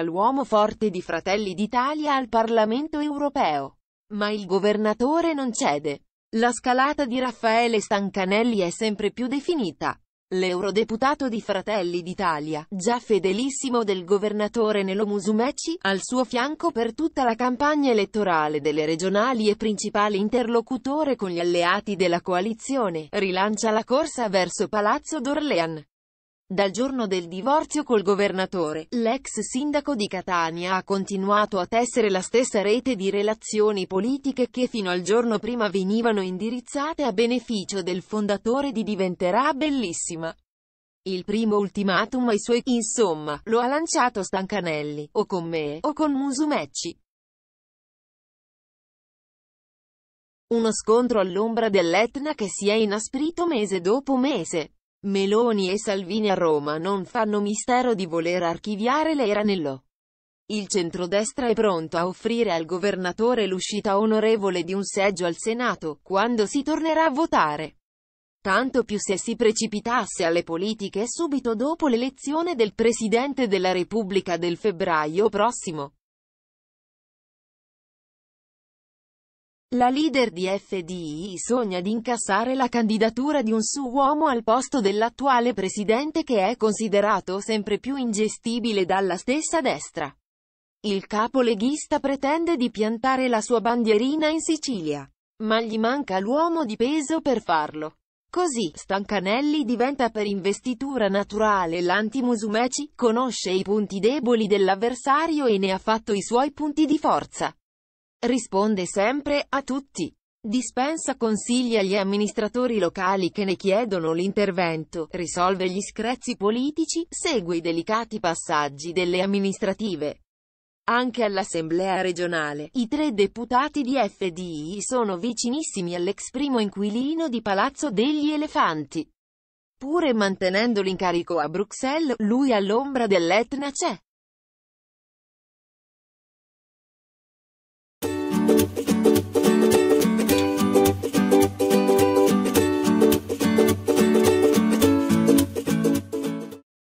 candidata l'uomo forte di Fratelli d'Italia al Parlamento europeo. Ma il governatore non cede. La scalata di Raffaele Stancanelli è sempre più definita. L'eurodeputato di Fratelli d'Italia, già fedelissimo del governatore Nelo Musumeci, al suo fianco per tutta la campagna elettorale delle regionali e principale interlocutore con gli alleati della coalizione, rilancia la corsa verso Palazzo d'Orlean. Dal giorno del divorzio col governatore, l'ex sindaco di Catania ha continuato a tessere la stessa rete di relazioni politiche che fino al giorno prima venivano indirizzate a beneficio del fondatore di Diventerà Bellissima. Il primo ultimatum ai suoi, insomma, lo ha lanciato Stancanelli, o con me, o con Musumecci. Uno scontro all'ombra dell'Etna che si è inasprito mese dopo mese. Meloni e Salvini a Roma non fanno mistero di voler archiviare le Ranello. Il centrodestra è pronto a offrire al governatore l'uscita onorevole di un seggio al Senato, quando si tornerà a votare. Tanto più se si precipitasse alle politiche subito dopo l'elezione del Presidente della Repubblica del febbraio prossimo. La leader di FDI sogna di incassare la candidatura di un suo uomo al posto dell'attuale presidente che è considerato sempre più ingestibile dalla stessa destra. Il capo leghista pretende di piantare la sua bandierina in Sicilia, ma gli manca l'uomo di peso per farlo. Così, Stancanelli diventa per investitura naturale l'anti-Musumeci, conosce i punti deboli dell'avversario e ne ha fatto i suoi punti di forza. Risponde sempre, a tutti. Dispensa consigli agli amministratori locali che ne chiedono l'intervento, risolve gli screzi politici, segue i delicati passaggi delle amministrative. Anche all'Assemblea regionale, i tre deputati di FDI sono vicinissimi all'ex primo inquilino di Palazzo degli Elefanti. Pure mantenendo l'incarico a Bruxelles, lui all'ombra dell'Etna c'è.